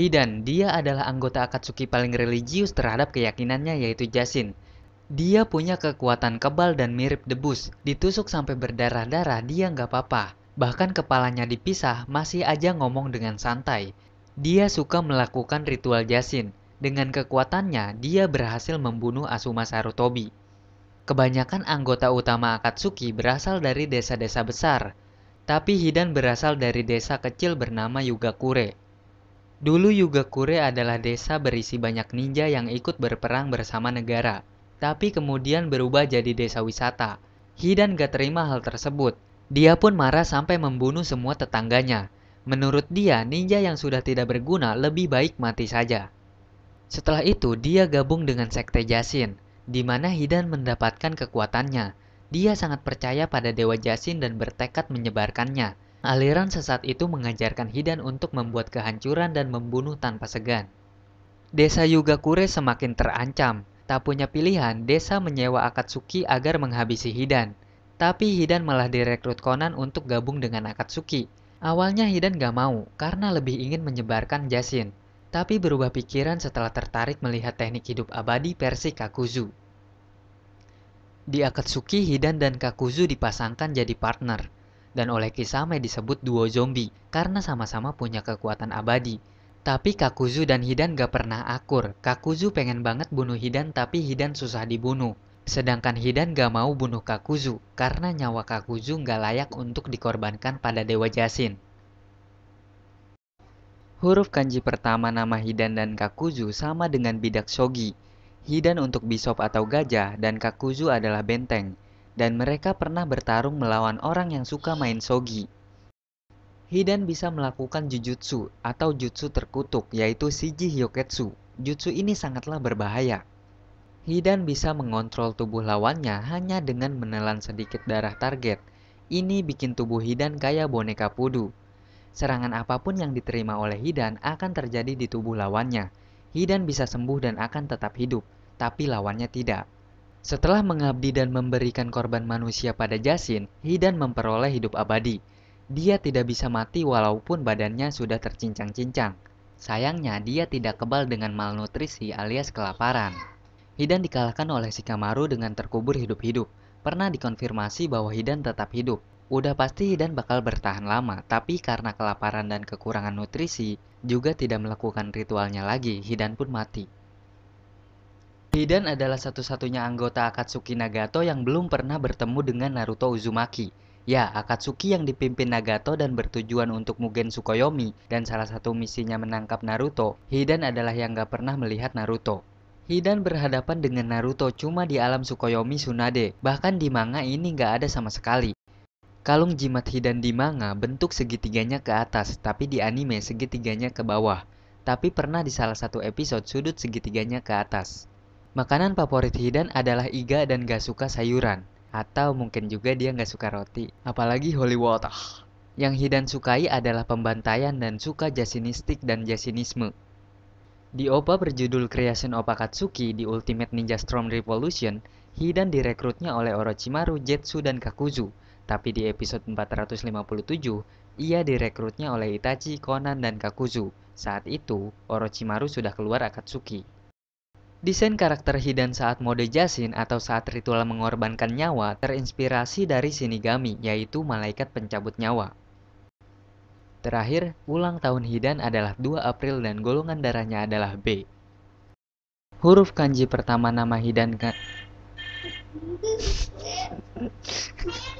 Hidan, dia adalah anggota Akatsuki paling religius terhadap keyakinannya yaitu Jasin. Dia punya kekuatan kebal dan mirip debus. Ditusuk sampai berdarah-darah dia nggak apa-apa. Bahkan kepalanya dipisah masih aja ngomong dengan santai. Dia suka melakukan ritual Jasin. Dengan kekuatannya, dia berhasil membunuh Asuma Sarutobi. Kebanyakan anggota utama Akatsuki berasal dari desa-desa besar, tapi Hidan berasal dari desa kecil bernama Yugakure. Dulu Yugakure adalah desa berisi banyak ninja yang ikut berperang bersama negara, tapi kemudian berubah jadi desa wisata. Hidan gak terima hal tersebut. Dia pun marah sampai membunuh semua tetangganya. Menurut dia, ninja yang sudah tidak berguna lebih baik mati saja. Setelah itu, dia gabung dengan sekte Jasin, di mana Hidan mendapatkan kekuatannya. Dia sangat percaya pada Dewa Jasin dan bertekad menyebarkannya. Aliran sesat itu mengajarkan Hidan untuk membuat kehancuran dan membunuh tanpa segan. Desa Yugakure semakin terancam. Tak punya pilihan, desa menyewa Akatsuki agar menghabisi Hidan. Tapi Hidan malah direkrut Conan untuk gabung dengan Akatsuki. Awalnya Hidan gak mau, karena lebih ingin menyebarkan Jasin. Tapi berubah pikiran setelah tertarik melihat teknik hidup abadi versi Kakuzu. Di Akatsuki, Hidan dan Kakuzu dipasangkan jadi partner – dan oleh Kisame disebut duo zombie karena sama-sama punya kekuatan abadi. Tapi Kakuzu dan Hidan gak pernah akur. Kakuzu pengen banget bunuh Hidan tapi Hidan susah dibunuh. Sedangkan Hidan gak mau bunuh Kakuzu karena nyawa Kakuzu gak layak untuk dikorbankan pada Dewa Jasin. Huruf kanji pertama nama Hidan dan Kakuzu sama dengan bidak shogi. Hidan untuk bisop atau gajah dan Kakuzu adalah benteng dan mereka pernah bertarung melawan orang yang suka main sogi. Hidan bisa melakukan jujutsu atau jutsu terkutuk yaitu Shiji Hyoketsu. Jutsu ini sangatlah berbahaya. Hidan bisa mengontrol tubuh lawannya hanya dengan menelan sedikit darah target. Ini bikin tubuh Hidan kayak boneka pudu. Serangan apapun yang diterima oleh Hidan akan terjadi di tubuh lawannya. Hidan bisa sembuh dan akan tetap hidup, tapi lawannya tidak. Setelah mengabdi dan memberikan korban manusia pada Jasin, Hidan memperoleh hidup abadi. Dia tidak bisa mati walaupun badannya sudah tercincang-cincang. Sayangnya, dia tidak kebal dengan malnutrisi alias kelaparan. Hidan dikalahkan oleh Shikamaru dengan terkubur hidup-hidup. Pernah dikonfirmasi bahwa Hidan tetap hidup. Udah pasti Hidan bakal bertahan lama, tapi karena kelaparan dan kekurangan nutrisi, juga tidak melakukan ritualnya lagi, Hidan pun mati. Hidan adalah satu-satunya anggota Akatsuki Nagato yang belum pernah bertemu dengan Naruto Uzumaki. Ya, Akatsuki yang dipimpin Nagato dan bertujuan untuk Mugen Tsukuyomi dan salah satu misinya menangkap Naruto, Hidan adalah yang gak pernah melihat Naruto. Hidan berhadapan dengan Naruto cuma di alam Tsukuyomi Tsunade, bahkan di manga ini gak ada sama sekali. Kalung jimat Hidan di manga bentuk segitiganya ke atas, tapi di anime segitiganya ke bawah. Tapi pernah di salah satu episode sudut segitiganya ke atas. Makanan favorit Hidan adalah iga dan gak suka sayuran. Atau mungkin juga dia gak suka roti, apalagi holy water. Yang Hidan sukai adalah pembantaian dan suka jasinistik dan jasinisme. Di OPA berjudul Creation OPA Katsuki di Ultimate Ninja Storm Revolution, Hidan direkrutnya oleh Orochimaru, Jetsu, dan Kakuzu. Tapi di episode 457, ia direkrutnya oleh Itachi, Konan dan Kakuzu. Saat itu, Orochimaru sudah keluar Akatsuki. Desain karakter Hidan saat mode Jasin atau saat ritual mengorbankan nyawa terinspirasi dari Shinigami, yaitu malaikat pencabut nyawa. Terakhir, ulang tahun Hidan adalah 2 April dan golongan darahnya adalah B. Huruf kanji pertama nama Hidan ka